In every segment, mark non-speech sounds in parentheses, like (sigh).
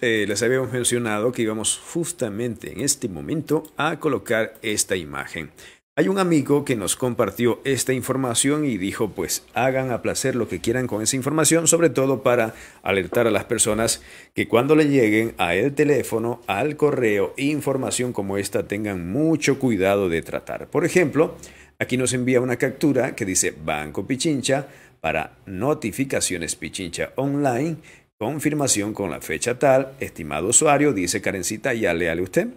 Eh, les habíamos mencionado que íbamos justamente en este momento a colocar esta imagen. Hay un amigo que nos compartió esta información y dijo pues hagan a placer lo que quieran con esa información, sobre todo para alertar a las personas que cuando le lleguen a el teléfono, al correo, información como esta tengan mucho cuidado de tratar. Por ejemplo, aquí nos envía una captura que dice Banco Pichincha para notificaciones Pichincha Online Confirmación con la fecha tal. Estimado usuario, dice Karencita, ya léale usted.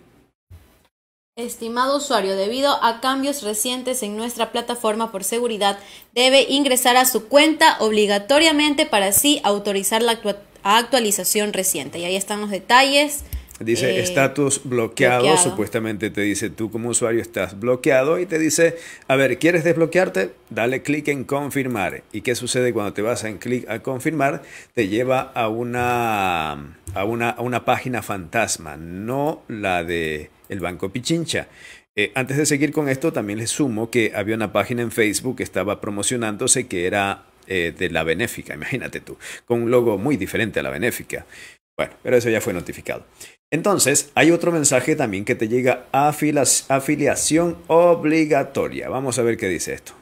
Estimado usuario, debido a cambios recientes en nuestra plataforma por seguridad, debe ingresar a su cuenta obligatoriamente para así autorizar la actualización reciente. Y ahí están los detalles Dice eh, estatus bloqueado, supuestamente te dice tú como usuario estás bloqueado y te dice, a ver, ¿quieres desbloquearte? Dale clic en confirmar. ¿Y qué sucede cuando te vas en clic a confirmar? Te lleva a una, a una, página fantasma, no la de el Banco Pichincha. Eh, antes de seguir con esto, también les sumo que había una página en Facebook que estaba promocionándose que era eh, de la Benéfica, imagínate tú, con un logo muy diferente a la Benéfica. Bueno, pero eso ya fue notificado. Entonces, hay otro mensaje también que te llega a afiliación obligatoria. Vamos a ver qué dice esto.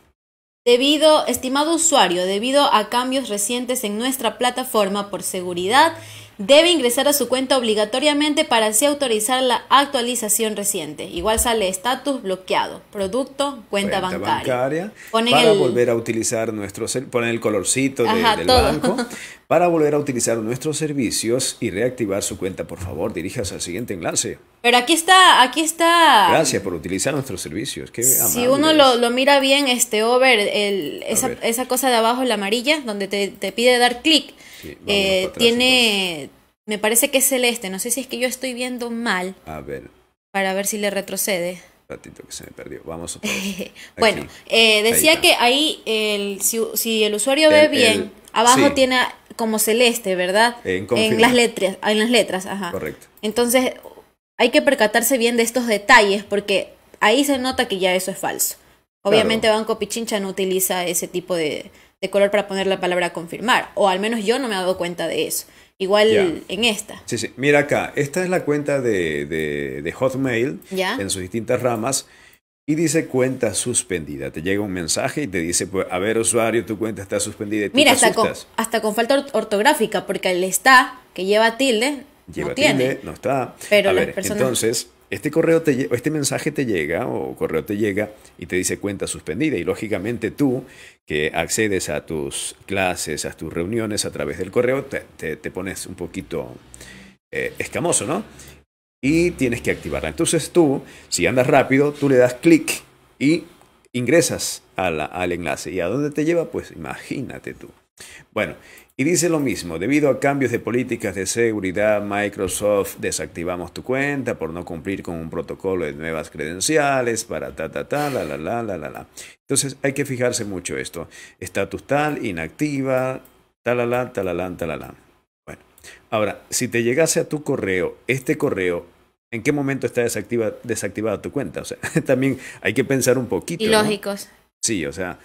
Debido, estimado usuario, debido a cambios recientes en nuestra plataforma por seguridad, debe ingresar a su cuenta obligatoriamente para así autorizar la actualización reciente. Igual sale estatus bloqueado, producto, cuenta, bancaria. para el... volver a utilizar nuestro ponen el colorcito del banco. (laughs) Para volver a utilizar nuestros servicios y reactivar su cuenta, por favor, diríjase al siguiente enlace. Pero aquí está, aquí está. Gracias por utilizar nuestros servicios. si uno lo, mira bien, este over, el, esa, cosa de abajo, la amarilla, donde te, pide dar clic, eh, tiene, me parece que es celeste. No sé si es que yo estoy viendo mal. A ver. Para ver si le retrocede Un ratito que se me perdió. Vamos otra (laughs) bueno, eh, decía que ahí el, si, el usuario ve bien, abajo tiene como celeste, ¿verdad? En, las letras, en las letras, ajá. Correcto. Entonces, hay que percatarse bien de estos detalles porque ahí se nota que ya eso es falso. Obviamente Banco Pichincha no utiliza ese tipo de, color para poner la palabra confirmar, o al menos yo no me he dado cuenta de eso. Igual en esta. Sí, sí. Mira acá, esta es la cuenta de, de, Hotmail en sus distintas ramas y dice cuenta suspendida. Te llega un mensaje y te dice, pues, a ver usuario, tu cuenta está suspendida. Y Mira, hasta con, hasta con, falta ortográfica, porque el está, que lleva tilde, lleva no tilde, No está. Pero a ver, entonces, este correo, te, este mensaje te llega o correo te llega y te dice cuenta suspendida. Y lógicamente tú, que accedes a tus clases, a tus reuniones a través del correo, te, te, pones un poquito... Eh, escamoso, ¿no? y tienes que activarla. Entonces tú, si andas rápido, tú le das clic y ingresas a al enlace. ¿Y a dónde te lleva? Pues imagínate tú. Bueno, y dice lo mismo, debido a cambios de políticas de seguridad, Microsoft desactivamos tu cuenta por no cumplir con un protocolo de nuevas credenciales para ta ta ta la la la la la Entonces hay que fijarse mucho esto. Estatus tal, inactiva, tal, la, la. Bueno, ahora, si te llegase a tu correo, este correo ¿En qué momento está desactiva, desactivada tu cuenta? O sea, (laughs) también hay que pensar un poquito. Y lógicos. Sí, o sea,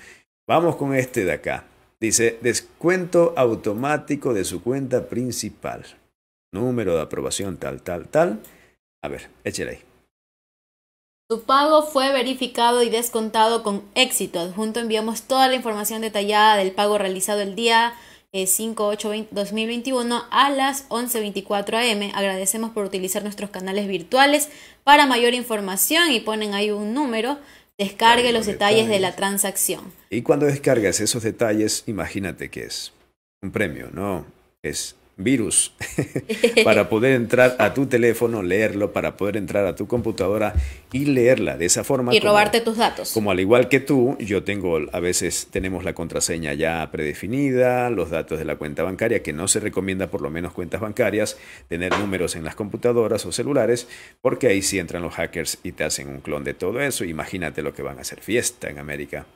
vamos con este de acá. Dice, descuento automático de su cuenta principal. Número de aprobación tal, tal, tal. A ver, échale ahí. Su pago fue verificado y descontado con éxito. Adjunto enviamos toda la información detallada del pago realizado el día 5820 eh, 2021 a las 11.24 am. Agradecemos por utilizar nuestros canales virtuales. Para mayor información y ponen ahí un número, descargue los detalles de la transacción. Y cuando descargas esos detalles, imagínate que es un premio, ¿no? Es virus (laughs) para poder entrar a tu teléfono, leerlo, para poder entrar a tu computadora y leerla de esa forma. Y robarte tus datos. Como al igual que tú, yo tengo, a veces tenemos la contraseña ya predefinida, los datos de la cuenta bancaria, que no se recomienda por lo menos cuentas bancarias, tener números en las computadoras o celulares, porque ahí sí entran los hackers y te hacen un clon de todo eso. Imagínate lo que van a hacer fiesta en América.